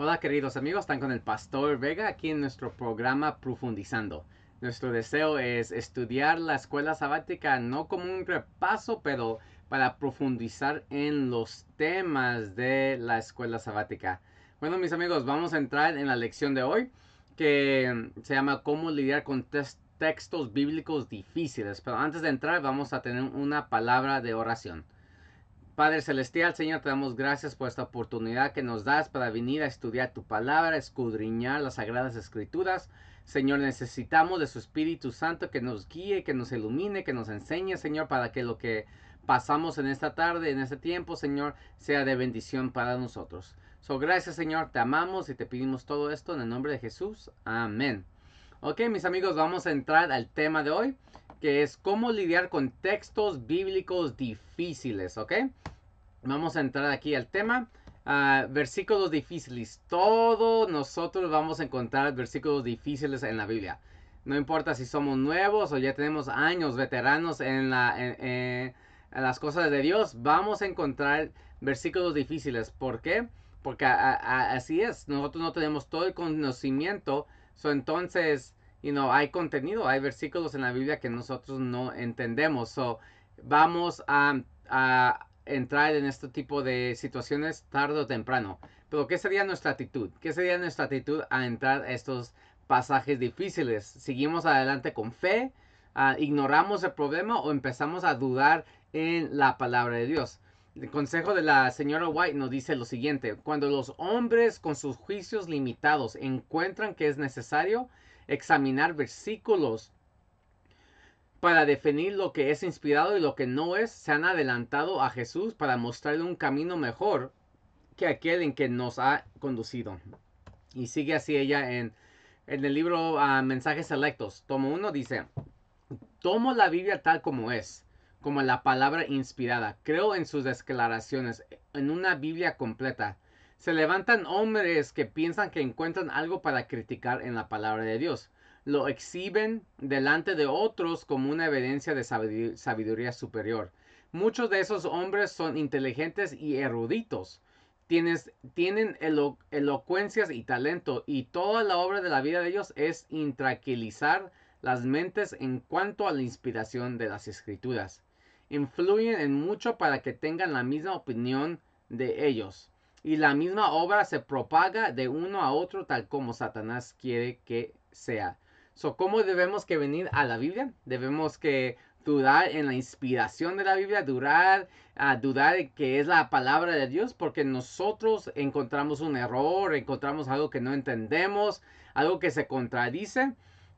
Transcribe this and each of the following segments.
Hola queridos amigos, están con el Pastor Vega aquí en nuestro programa Profundizando. Nuestro deseo es estudiar la escuela sabática no como un repaso, pero para profundizar en los temas de la escuela sabática. Bueno mis amigos, vamos a entrar en la lección de hoy que se llama cómo lidiar con textos bíblicos difíciles. Pero antes de entrar vamos a tener una palabra de oración. Padre Celestial, Señor, te damos gracias por esta oportunidad que nos das para venir a estudiar tu palabra, escudriñar las sagradas escrituras. Señor, necesitamos de su Espíritu Santo que nos guíe, que nos ilumine, que nos enseñe, Señor, para que lo que pasamos en esta tarde, en este tiempo, Señor, sea de bendición para nosotros. So, gracias, Señor, te amamos y te pedimos todo esto en el nombre de Jesús. Amén. Ok, mis amigos, vamos a entrar al tema de hoy que es cómo lidiar con textos bíblicos difíciles, ¿ok? Vamos a entrar aquí al tema. Ah, versículos difíciles. Todos nosotros vamos a encontrar versículos difíciles en la Biblia. No importa si somos nuevos o ya tenemos años veteranos en, las cosas de Dios, vamos a encontrar versículos difíciles. ¿Por qué? Porque así es. Nosotros no tenemos todo el conocimiento. entonces, you know, hay contenido, hay versículos en la Biblia que nosotros no entendemos. So, vamos a, entrar en este tipo de situaciones tarde o temprano. Pero ¿qué sería nuestra actitud? ¿Qué sería nuestra actitud a entrar a estos pasajes difíciles? ¿Seguimos adelante con fe? Ah, ¿Ignoramos el problema o empezamos a dudar en la palabra de Dios? El consejo de la señora White nos dice lo siguiente, cuando los hombres con sus juicios limitados encuentran que es necesario examinar versículos para definir lo que es inspirado y lo que no es, se han adelantado a Jesús para mostrarle un camino mejor que aquel en que nos ha conducido. Y sigue así ella en, el libro ah, Mensajes Selectos. Tomo uno dice, tomo la Biblia tal como es, como la palabra inspirada. Creo en sus declaraciones, en una Biblia completa se levantan hombres que piensan que encuentran algo para criticar en la palabra de Dios. Lo exhiben delante de otros como una evidencia de sabiduría superior. Muchos de esos hombres son inteligentes y eruditos. tienen elocuencias y talento y toda la obra de la vida de ellos es intranquilizar las mentes en cuanto a la inspiración de las escrituras. Influyen en mucho para que tengan la misma opinión de ellos y la misma obra se propaga de uno a otro tal como Satanás quiere que sea. So, ¿Cómo debemos que venir a la Biblia? Debemos que dudar en la inspiración de la Biblia, ah, dudar, a dudar que es la palabra de Dios, porque nosotros encontramos un error, encontramos algo que no entendemos, algo que se contradice.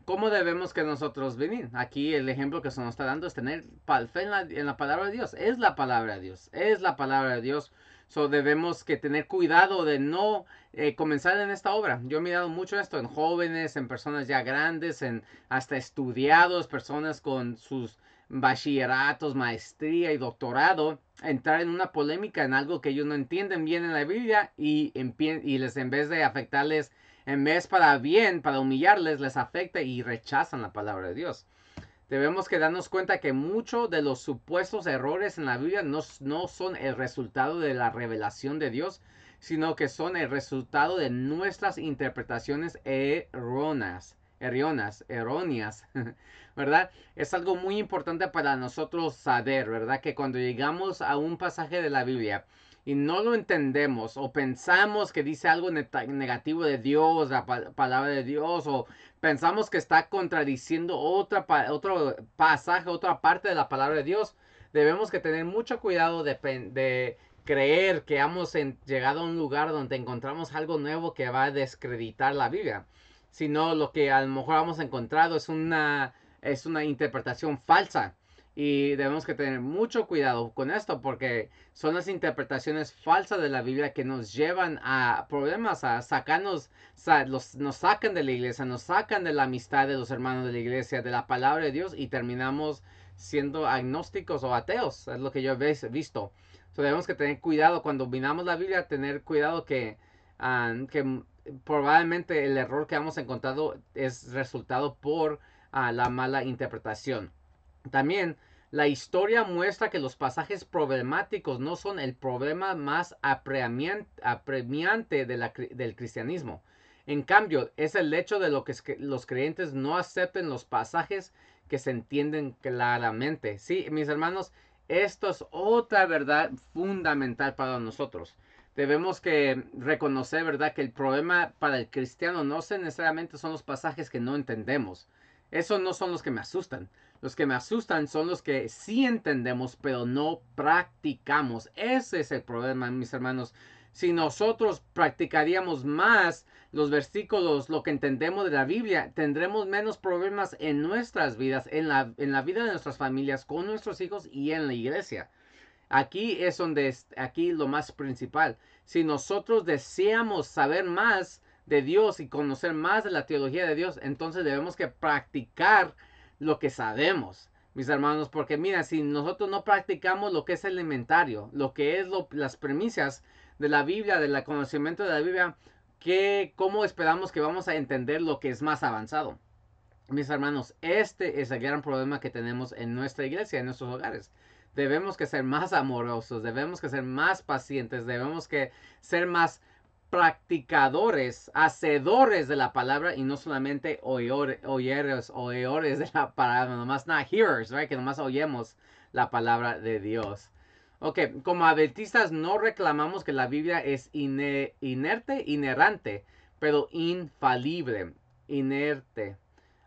¿Cómo debemos que nosotros venir? Aquí el ejemplo que se nos está dando es tener fe en en la palabra de Dios. Es la palabra de Dios. Es la palabra de Dios. So debemos que tener cuidado de no eh, comenzar en esta obra. Yo he mirado mucho esto en jóvenes, en personas ya grandes, en hasta estudiados, personas con sus bachilleratos, maestría y doctorado, entrar en una polémica en algo que ellos no entienden bien en la Biblia y, y les en vez de afectarles, en vez para bien, para humillarles, les afecta y rechazan la palabra de Dios. Debemos que darnos cuenta que muchos de los supuestos errores en la Biblia no, son el resultado de la revelación de Dios, sino que son el resultado de nuestras interpretaciones erronas, erronas erróneas, ¿verdad? Es algo muy importante para nosotros saber, ¿verdad? Que cuando llegamos a un pasaje de la Biblia, y no lo entendemos o pensamos que dice algo negativo de Dios, la palabra de Dios, o pensamos que está contradiciendo otra otro pasaje, otra parte de la palabra de Dios, debemos que tener mucho cuidado de, de creer que hemos llegado a un lugar donde encontramos algo nuevo que va a descreditar la Biblia, sino lo que a lo mejor hemos encontrado es una, es una interpretación falsa y debemos que tener mucho cuidado con esto porque son las interpretaciones falsas de la Biblia que nos llevan a problemas, a sacarnos, los, nos sacan de la iglesia, nos sacan de la amistad de los hermanos de la iglesia, de la palabra de Dios y terminamos siendo agnósticos o ateos, es lo que yo he visto. debemos que tener cuidado cuando vinamos la Biblia, tener cuidado que, ah, que probablemente el error que hemos encontrado es resultado por ah, la mala interpretación. También la historia muestra que los pasajes problemáticos no son el problema más apremiante del cristianismo. En cambio, es el hecho de lo que los creyentes no acepten los pasajes que se entienden claramente. Sí, mis hermanos, esto es otra verdad fundamental para nosotros. Debemos que reconocer, ¿verdad?, que el problema para el cristiano no necesariamente son los pasajes que no entendemos. Esos no son los que me asustan. Los que me asustan son los que sí entendemos, pero no practicamos. Ese es el problema, mis hermanos. Si nosotros practicaríamos más los versículos, lo que entendemos de la Biblia, tendremos menos problemas en nuestras vidas, en la, en la vida de nuestras familias, con nuestros hijos y en la iglesia. Aquí es donde aquí lo más principal. Si nosotros deseamos saber más de Dios y conocer más de la teología de Dios, entonces debemos que practicar lo que sabemos, mis hermanos, porque mira, si nosotros no practicamos lo que es elementario, lo que es las premisas de la Biblia, del conocimiento de la Biblia, ¿qué, ¿cómo esperamos que vamos a entender lo que es más avanzado? Mis hermanos, este es el gran problema que tenemos en nuestra iglesia, en nuestros hogares. Debemos que ser más amorosos, debemos que ser más pacientes, debemos que ser más practicadores, hacedores de la palabra y no solamente oyeres, oidores de la palabra, nomás not hearers, que nomás oyemos la palabra de Dios. Ok, como adventistas no reclamamos que la Biblia es inerte, inerrante, pero infalible, inerte.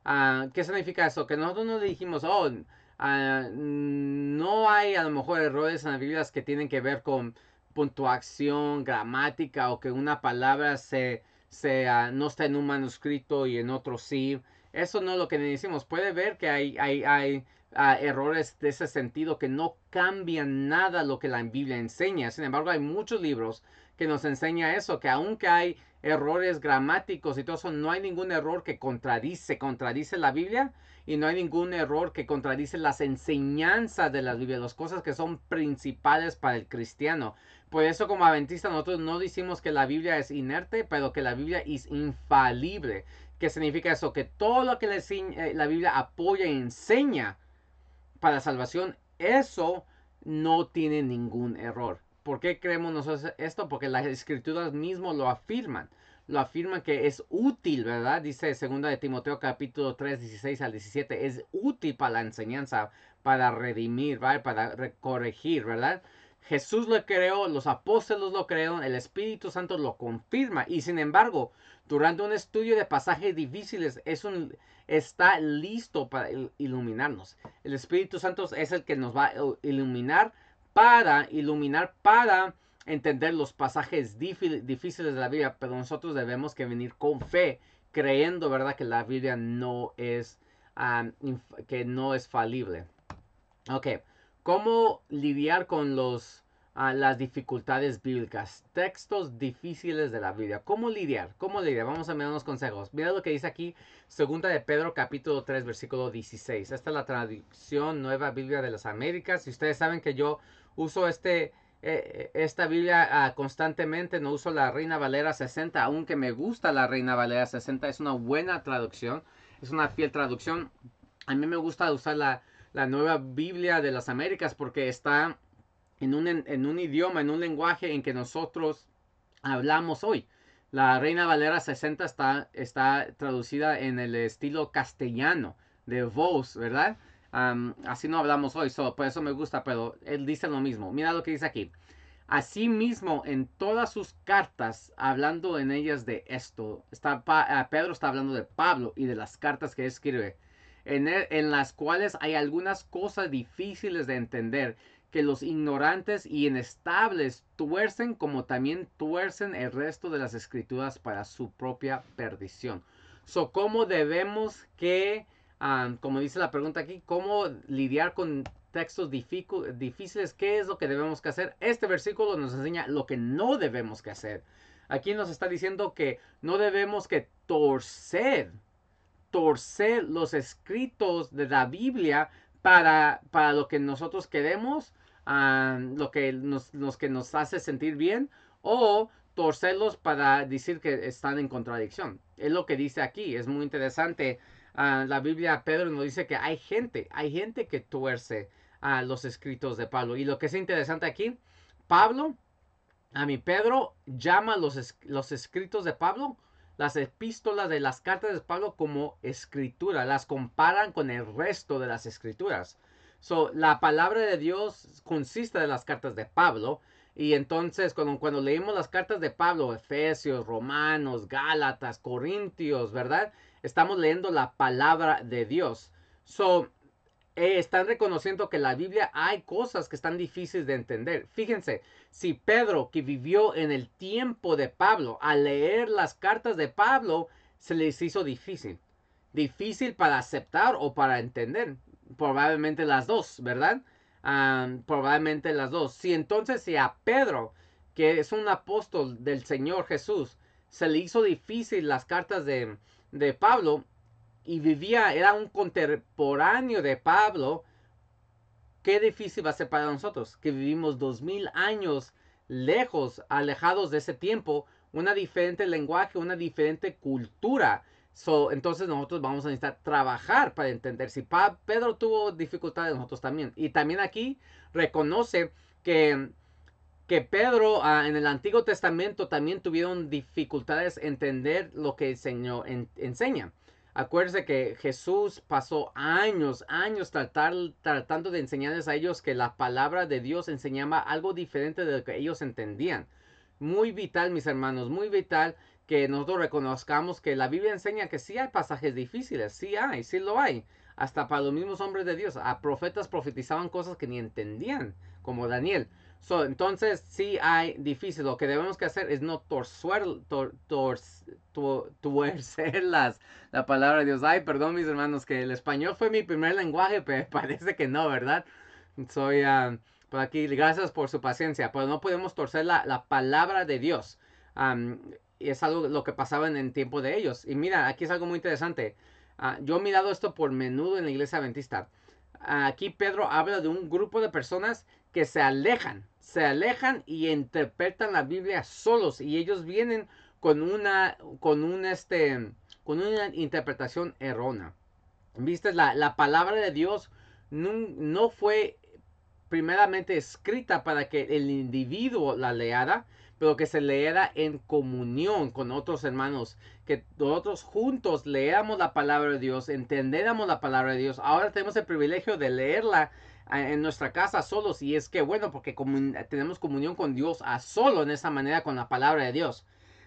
Ah, ¿Qué significa eso? Que nosotros no dijimos, oh, ah, no hay a lo mejor errores en las Biblias que tienen que ver con puntuación, gramática o que una palabra se, ah, no está en un manuscrito y en otro sí. Eso no es lo que decimos. Puede ver que hay, hay, hay ah, errores de ese sentido que no cambian nada lo que la Biblia enseña. Sin embargo, hay muchos libros que nos enseña eso, que aunque hay errores gramáticos y todo eso, no hay ningún error que contradice, contradice la Biblia y no hay ningún error que contradice las enseñanzas de la Biblia, las cosas que son principales para el cristiano. Por pues eso como adventistas nosotros no decimos que la Biblia es inerte, pero que la Biblia es infalible. ¿Qué significa eso? Que todo lo que la eh, Biblia apoya y enseña para la salvación, eso no tiene ningún error. ¿Por qué creemos nosotros esto? Porque las escrituras mismas lo afirman. Lo afirman que es útil, ¿verdad? Dice 2 de Timoteo capítulo 3, 16 al 17. Es útil para la enseñanza, para redimir, ¿vale? Para corregir, ¿verdad? Jesús lo creó, los apóstoles lo crearon, el Espíritu Santo lo confirma. Y sin embargo, durante un estudio de pasajes difíciles, es un, está listo para iluminarnos. El Espíritu Santo es el que nos va a iluminar para iluminar, para entender los pasajes difíciles de la Biblia. Pero nosotros debemos que venir con fe, creyendo, ¿verdad?, que la Biblia no es, ah, que no es falible. Ok cómo lidiar con los, ah, las dificultades bíblicas, textos difíciles de la Biblia. ¿Cómo lidiar? ¿Cómo lidiar? Vamos a mirar unos consejos. Mira lo que dice aquí, segunda de Pedro capítulo 3 versículo 16. Esta es la traducción Nueva Biblia de las Américas. Y ustedes saben que yo uso este eh, eh, esta Biblia ah, constantemente, no uso la Reina Valera 60, aunque me gusta la Reina Valera 60, es una buena traducción, es una fiel traducción. A mí me gusta usar la la nueva Biblia de las Américas porque está en un, en un idioma, en un lenguaje en que nosotros hablamos hoy. La Reina Valera 60 está, está traducida en el estilo castellano de voz, ¿verdad? así no hablamos hoy, solo por eso me gusta, pero él dice lo mismo. Mira lo que dice aquí. Asimismo, en todas sus cartas, hablando en ellas de esto, está, eh, Pedro está hablando de Pablo y de las cartas que escribe. E, en, las cuales hay algunas cosas difíciles de entender que los ignorantes y inestables tuercen como también tuercen el resto de las escrituras para su propia perdición. So, ¿cómo debemos que, como dice la pregunta aquí, cómo lidiar con textos difíciles? ¿Qué es lo que debemos que hacer? Este versículo nos enseña lo que no debemos que hacer. Aquí nos está diciendo que no debemos que torcer torcer los escritos de la Biblia para, para lo que nosotros queremos, ah, lo que nos, los que nos hace sentir bien, o torcerlos para decir que están en contradicción. Es lo que dice aquí, es muy interesante. Ah, la Biblia, Pedro nos dice que hay gente, hay gente que tuerce a ah, los escritos de Pablo. Y lo que es interesante aquí, Pablo, a mi Pedro, llama los, los escritos de Pablo las epístolas de las cartas de Pablo como escritura, las comparan con el resto de las escrituras. So, la palabra de Dios consiste de las cartas de Pablo. Y entonces cuando, cuando leemos las cartas de Pablo, Efesios, Romanos, Gálatas, Corintios, ¿verdad? Estamos leyendo la palabra de Dios. So, eh, están reconociendo que la Biblia hay cosas que están difíciles de entender. Fíjense, si Pedro, que vivió en el tiempo de Pablo, al leer las cartas de Pablo, se les hizo difícil. Difícil para aceptar o para entender. Probablemente las dos, ¿verdad? probablemente las dos. Si entonces si a Pedro, que es un apóstol del Señor Jesús, se le hizo difícil las cartas de, de Pablo, y vivía, era un contemporáneo de Pablo, qué difícil va a ser para nosotros, que vivimos dos mil años lejos, alejados de ese tiempo, una diferente lenguaje, una diferente cultura. entonces nosotros vamos a necesitar trabajar para entender. Si Pedro tuvo dificultades, nosotros también. Y también aquí reconoce que, que Pedro ah, en el Antiguo Testamento también tuvieron dificultades entender lo que el Señor enseña. Acuérdense que Jesús pasó años, años tratando de enseñarles a ellos que la palabra de Dios enseñaba algo diferente de lo que ellos entendían. Muy vital, mis hermanos, muy vital que nosotros reconozcamos que la Biblia enseña que sí hay pasajes difíciles, sí hay, sí lo hay. Hasta para los mismos hombres de Dios, a profetas profetizaban cosas que ni entendían, como Daniel entonces, sí hay difícil. Lo que debemos que hacer es no torcer, tor, tor, la palabra de Dios. Ay, perdón, mis hermanos, que el español fue mi primer lenguaje, pero parece que no, ¿verdad? Soy ah, por aquí. Gracias por su paciencia, pero no podemos torcer la, palabra de Dios. y es algo lo que pasaba en el tiempo de ellos. Y mira, aquí es algo muy interesante. Ah, yo he mirado esto por menudo en la iglesia adventista. aquí Pedro habla de un grupo de personas que se alejan se alejan y interpretan la Biblia solos y ellos vienen con una, con un este, con una interpretación errónea. Viste, la, palabra de Dios no, fue primeramente escrita para que el individuo la leara, pero que se leera en comunión con otros hermanos, que nosotros juntos leamos la palabra de Dios, entendéramos la palabra de Dios. Ahora tenemos el privilegio de leerla en nuestra casa solos y es que bueno porque tenemos comunión con Dios a solo en esa manera con la palabra de Dios.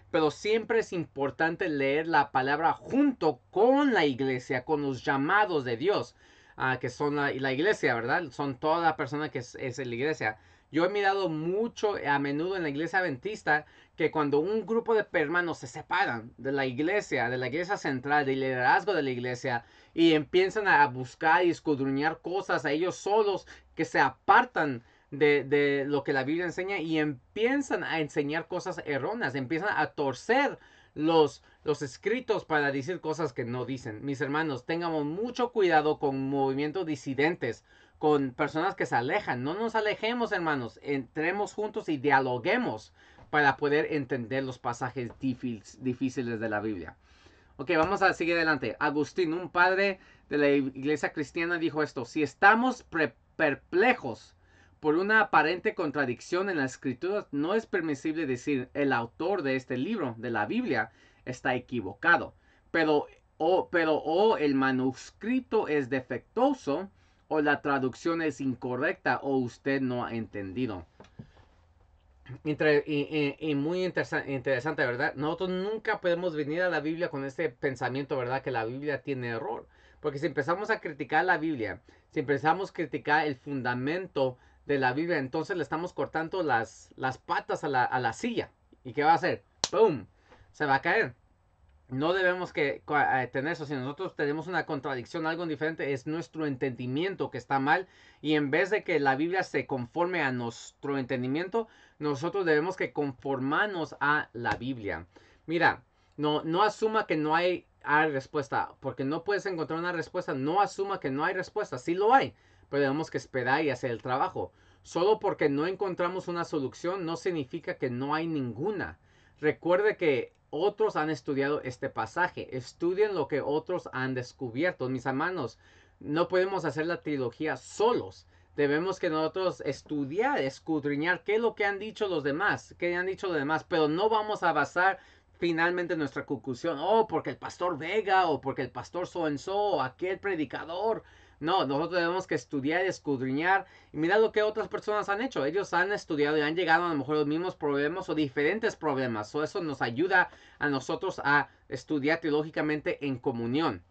Pero siempre es importante leer la palabra junto con la iglesia, con los llamados de Dios, ah, que son la, iglesia, ¿verdad? Son toda la persona que es, la iglesia. Yo he mirado mucho a menudo en la iglesia adventista que cuando un grupo de hermanos se separan de la iglesia, de la iglesia central, del liderazgo de la iglesia, y empiezan a buscar y escudriñar cosas a ellos solos que se apartan de, lo que la Biblia enseña y empiezan a enseñar cosas erróneas, empiezan a torcer los, los escritos para decir cosas que no dicen. Mis hermanos, tengamos mucho cuidado con movimientos disidentes, con personas que se alejan. No nos alejemos, hermanos. Entremos juntos y dialoguemos para poder entender los pasajes difíciles de la Biblia. Ok, vamos a seguir adelante. Agustín, un padre de la iglesia cristiana, dijo esto. Si estamos perplejos por una aparente contradicción en la escritura, no es permisible decir el autor de este libro, de la Biblia, está equivocado. Pero o, pero o el manuscrito es defectuoso o la traducción es incorrecta o usted no ha entendido entre y, muy interesante, ¿verdad? Nosotros nunca podemos venir a la Biblia con este pensamiento, ¿verdad? Que la Biblia tiene error. Porque si empezamos a criticar la Biblia, si empezamos a criticar el fundamento de la Biblia, entonces le estamos cortando las, las patas a la, silla. ¿Y qué va a hacer? ¡Boom! Se va a caer no debemos que tener eso. Si nosotros tenemos una contradicción, algo diferente, es nuestro entendimiento que está mal. Y en vez de que la Biblia se conforme a nuestro entendimiento, nosotros debemos que conformarnos a la Biblia. Mira, no, no asuma que no hay, respuesta, porque no puedes encontrar una respuesta. No asuma que no hay respuesta. Sí lo hay, pero debemos que esperar y hacer el trabajo. Solo porque no encontramos una solución no significa que no hay ninguna. Recuerde que otros han estudiado este pasaje. Estudien lo que otros han descubierto. Mis hermanos, no podemos hacer la trilogía solos. Debemos que nosotros estudiar, escudriñar qué es lo que han dicho los demás, qué han dicho los demás, pero no vamos a basar finalmente nuestra conclusión, oh, porque el pastor Vega o porque el pastor Soenzó o aquel predicador no, nosotros tenemos que estudiar y escudriñar. Y mira lo que otras personas han hecho. Ellos han estudiado y han llegado a lo mejor los mismos problemas o diferentes problemas. O eso nos ayuda a nosotros a estudiar teológicamente en comunión.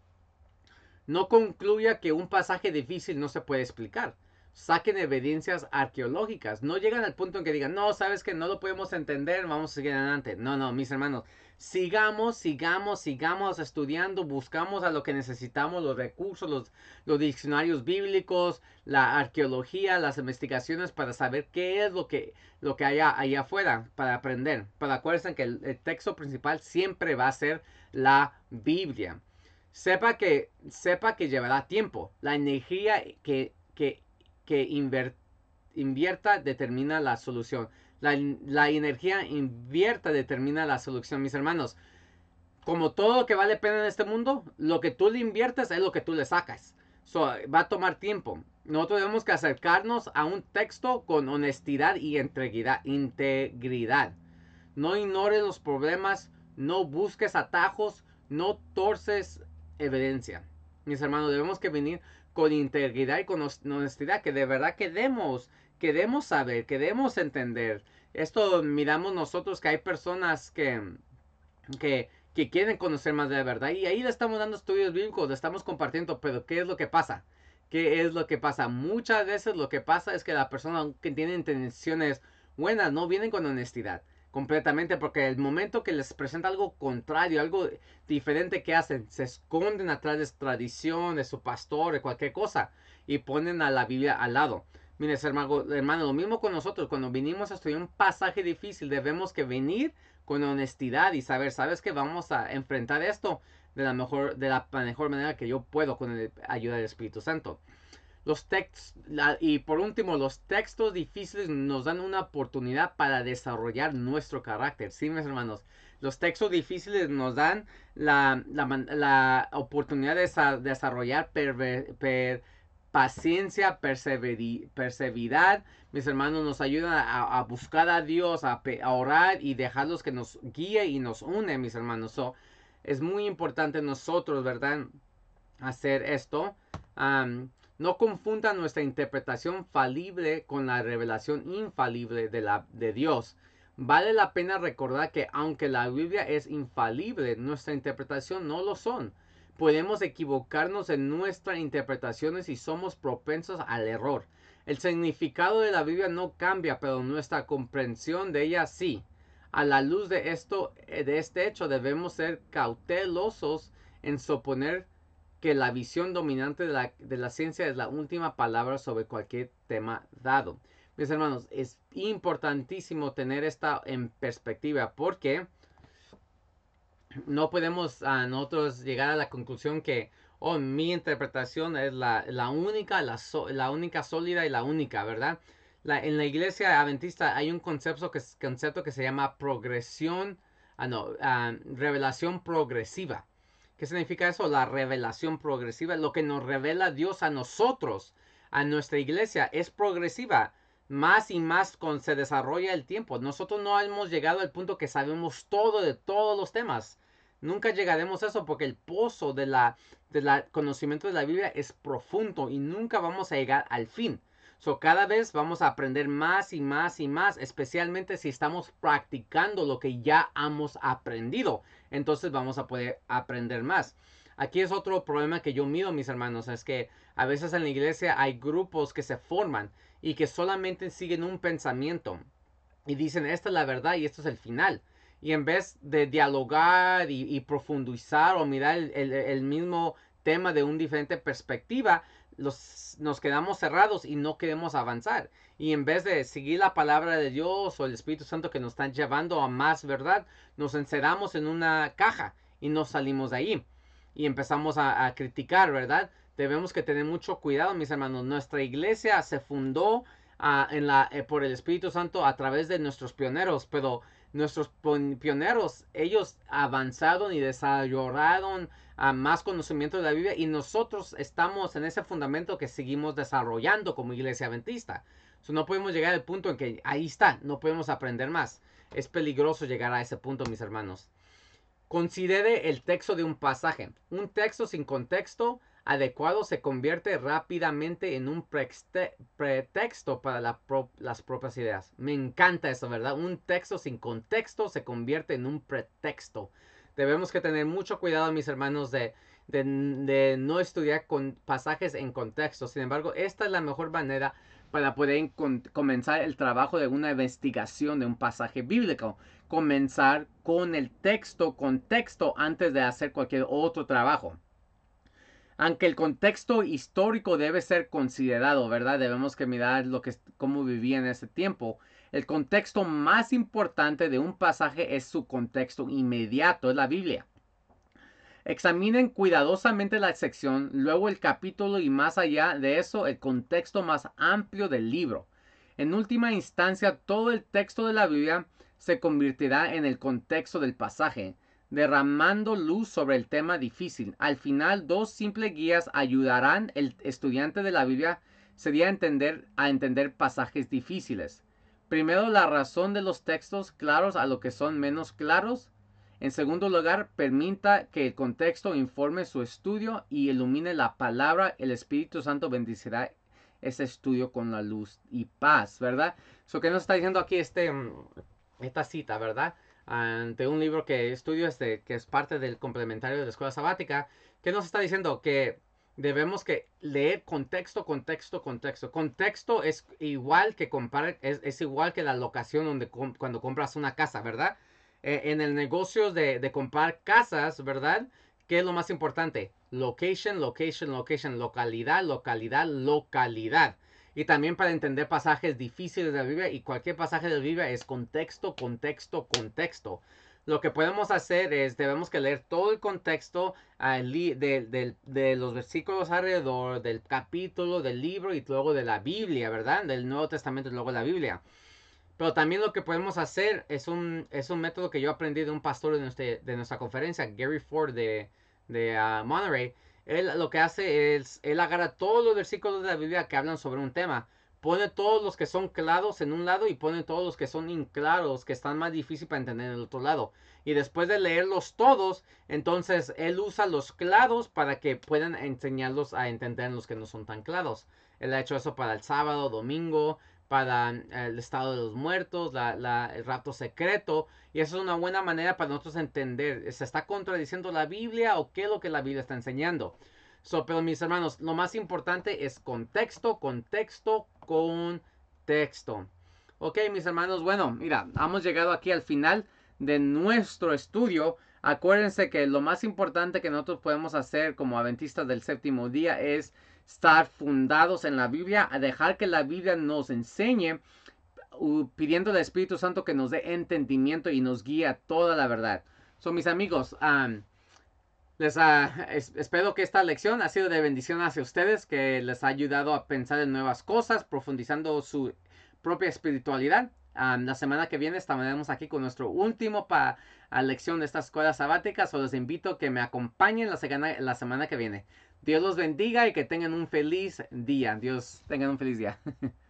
No concluya que un pasaje difícil no se puede explicar saquen evidencias arqueológicas. No llegan al punto en que digan, no, sabes que no lo podemos entender, vamos a seguir adelante. No, no, mis hermanos, sigamos, sigamos, sigamos estudiando, buscamos a lo que necesitamos, los recursos, los, los diccionarios bíblicos, la arqueología, las investigaciones para saber qué es lo que, lo que hay allá afuera para aprender. Pero acuérdense que el, texto principal siempre va a ser la Biblia. Sepa que, sepa que llevará tiempo. La energía que, que que invierta determina la solución. La, energía invierta determina la solución, mis hermanos. Como todo lo que vale pena en este mundo, lo que tú le inviertes es lo que tú le sacas. va a tomar tiempo. Nosotros tenemos que acercarnos a un texto con honestidad y integridad. No ignores los problemas, no busques atajos, no torces evidencia. Mis hermanos, debemos que venir con integridad y con honestidad, que de verdad queremos, queremos saber, queremos entender. Esto miramos nosotros que hay personas que, que, que quieren conocer más de la verdad y ahí le estamos dando estudios bíblicos, le estamos compartiendo, pero ¿qué es lo que pasa? ¿Qué es lo que pasa? Muchas veces lo que pasa es que la persona que tiene intenciones buenas no vienen con honestidad completamente porque el momento que les presenta algo contrario, algo diferente que hacen, se esconden atrás de su tradición, de su pastor, de cualquier cosa y ponen a la Biblia al lado. Mire, hermano, hermano, lo mismo con nosotros, cuando vinimos a estudiar un pasaje difícil, debemos que venir con honestidad y saber, sabes que vamos a enfrentar esto de la mejor, de la mejor manera que yo puedo con la ayuda del Espíritu Santo. Los textos, y por último, los textos difíciles nos dan una oportunidad para desarrollar nuestro carácter. Sí, mis hermanos, los textos difíciles nos dan la, oportunidad de desarrollar per, paciencia, perseveridad. Mis hermanos nos ayudan a, buscar a Dios, a, orar y dejarlos que nos guíe y nos une, mis hermanos. So, es muy importante nosotros, ¿verdad? Hacer esto. No confunda nuestra interpretación falible con la revelación infalible de, la, de Dios. Vale la pena recordar que aunque la Biblia es infalible, nuestra interpretación no lo son. Podemos equivocarnos en nuestras interpretaciones y somos propensos al error. El significado de la Biblia no cambia, pero nuestra comprensión de ella sí. A la luz de, esto, de este hecho, debemos ser cautelosos en suponer la visión dominante de la, de la ciencia es la última palabra sobre cualquier tema dado. Mis hermanos, es importantísimo tener esta en perspectiva porque no podemos nosotros llegar a la conclusión que oh, mi interpretación es la, única, la, única sólida y la única, ¿verdad? La, en la iglesia adventista hay un concepto que, concepto que se llama progresión, ah, no, ah, revelación progresiva. ¿Qué significa eso? La revelación progresiva. Lo que nos revela Dios a nosotros, a nuestra iglesia, es progresiva. Más y más con, se desarrolla el tiempo. Nosotros no hemos llegado al punto que sabemos todo de todos los temas. Nunca llegaremos a eso porque el pozo del de la, conocimiento de la Biblia es profundo y nunca vamos a llegar al fin. So, cada vez vamos a aprender más y más y más, especialmente si estamos practicando lo que ya hemos aprendido. Entonces vamos a poder aprender más. Aquí es otro problema que yo mido, mis hermanos, es que a veces en la iglesia hay grupos que se forman y que solamente siguen un pensamiento y dicen, esta es la verdad y esto es el final. Y en vez de dialogar y, profundizar o mirar el mismo tema de una diferente perspectiva, nos quedamos cerrados y no queremos avanzar. Y en vez de seguir la palabra de Dios o el Espíritu Santo que nos están llevando a más verdad, nos encerramos en una caja y nos salimos de ahí. Y empezamos a, criticar, ¿verdad? Debemos que tener mucho cuidado, mis hermanos. Nuestra iglesia se fundó ah, en la, eh, por el Espíritu Santo a través de nuestros pioneros, pero nuestros pioneros, ellos avanzaron y desarrollaron a más conocimiento de la Biblia y nosotros estamos en ese fundamento que seguimos desarrollando como iglesia adventista. no podemos llegar al punto en que ahí está, no podemos aprender más. Es peligroso llegar a ese punto, mis hermanos. Considere el texto de un pasaje. Un texto sin contexto adecuado se convierte rápidamente en un pretexto para las propias ideas. Me encanta eso, ¿verdad? Un texto sin contexto se convierte en un pretexto Debemos que tener mucho cuidado, mis hermanos, de, no estudiar pasajes en contexto. Sin embargo, esta es la mejor manera para poder comenzar el trabajo de una investigación de un pasaje bíblico. Comenzar con el texto, contexto, antes de hacer cualquier otro trabajo. Aunque el contexto histórico debe ser considerado, ¿verdad? Debemos que mirar lo que, cómo vivían en ese tiempo. El contexto más importante de un pasaje es su contexto inmediato, es la Biblia. Examinen cuidadosamente la sección, luego el capítulo y más allá de eso el contexto más amplio del libro. En última instancia, todo el texto de la Biblia se convertirá en el contexto del pasaje, derramando luz sobre el tema difícil. Al final, dos simples guías ayudarán al estudiante de la Biblia sería entender, a entender pasajes difíciles. Primero, la razón de los textos claros a lo que son menos claros. En segundo lugar, permita que el contexto informe su estudio y ilumine la palabra. El Espíritu Santo bendecirá ese estudio con la luz y paz, ¿verdad? Eso que nos está diciendo aquí este, mm, esta cita, ¿verdad? Ante un libro que estudio este, que es parte del complementario de la escuela sabática, ¿Qué nos está diciendo que debemos que leer contexto, contexto, contexto. Contexto es igual que comprar, es, es, igual que la locación donde cuando compras una casa, ¿verdad? E, en el negocio de, de, comprar casas, ¿verdad? ¿Qué es lo más importante? Location, location, location, localidad, localidad, localidad. Y también para entender pasajes difíciles de la Biblia y cualquier pasaje de la Biblia es contexto, contexto, contexto lo que podemos hacer es, debemos que leer todo el contexto de, los versículos alrededor, del capítulo, del libro y luego de la Biblia, ¿verdad? Del Nuevo Testamento y luego de la Biblia. Pero también lo que podemos hacer es un, es un método que yo aprendí de un pastor de nuestra, de nuestra conferencia, Gary Ford de, de ah, Monterey. Él lo que hace es, él agarra todos los versículos de la Biblia que hablan sobre un tema pone todos los que son claros en un lado y pone todos los que son inclaros, que están más difíciles para entender en el otro lado. Y después de leerlos todos, entonces él usa los claros para que puedan enseñarlos a entender los que no son tan claros. Él ha hecho eso para el sábado, domingo, para eh, el estado de los muertos, el rapto secreto. Y eso es una buena manera para nosotros entender, ¿se está contradiciendo la Biblia o qué es lo que la Biblia está enseñando? pero mis hermanos, lo más importante es contexto, contexto, con texto, Ok, mis hermanos, bueno, mira, hemos llegado aquí al final de nuestro estudio. Acuérdense que lo más importante que nosotros podemos hacer como adventistas del séptimo día es estar fundados en la Biblia, a dejar que la Biblia nos enseñe, pidiendo al Espíritu Santo que nos dé entendimiento y nos guíe a toda la verdad. Son mis amigos. Les espero que esta lección ha sido de bendición hacia ustedes, que les ha ayudado a pensar en nuevas cosas, profundizando su propia espiritualidad. la semana que viene estaremos aquí con nuestro último para lección de estas escuelas sabáticas. O les invito a que me acompañen la la semana que viene. Dios los bendiga y que tengan un feliz día. Dios tengan un feliz día.